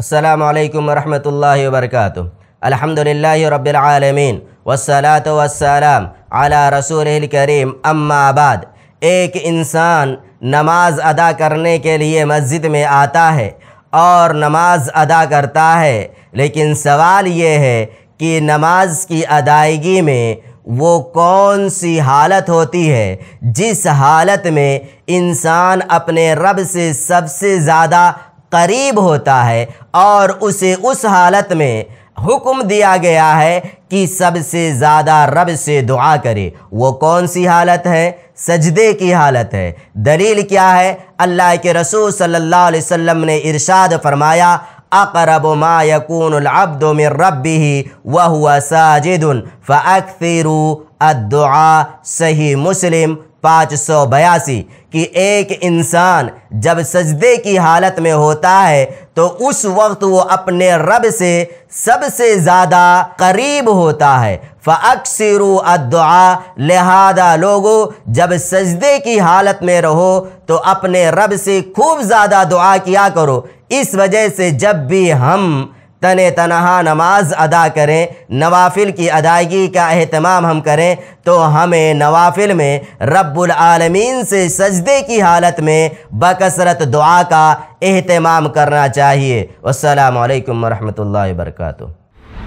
असलकम वरहमल वर्क अलहमदिल्ला रबालमीन वसलात वसलाम आला रसूल करीम अम्माबाद एक इंसान नमाज अदा करने के लिए मस्जिद में आता है और नमाज अदा करता है लेकिन सवाल ये है कि नमाज की अदायगी में वो कौन सी हालत होती है जिस हालत में इंसान अपने रब से सबसे ज़्यादा करीब होता है और उसे उस हालत में हुक्म दिया गया है कि सबसे ज़्यादा रब से दुआ करे वो कौन सी हालत है सजदे की हालत है दलील क्या है अल्लाह के रसूल सल्लल्लाहु अलैहि वसल्लम ने इरशाद फरमाया अकरब मा में मिर रबी वह साजिद फ़िर अद्दुआ सही मुस्लिम पाँच सौ बयासी कि एक इंसान जब सजदे की हालत में होता है तो उस वक्त वो अपने रब से सबसे ज़्यादा करीब होता है फ़क्सर अदुआ लिहाजा लोगो जब सजदे की हालत में रहो तो अपने रब से खूब ज़्यादा दुआ किया करो इस वजह से जब भी हम तन तनहा नमाज अदा करें नवाफिल की अदायगी का अहतमाम हम करें तो हमें नवाफिल में रब्बुल आलमीन से सजदे की हालत में बकसरत दुआ का अहतमाम करना चाहिए अल्लाम वरहमल वर्का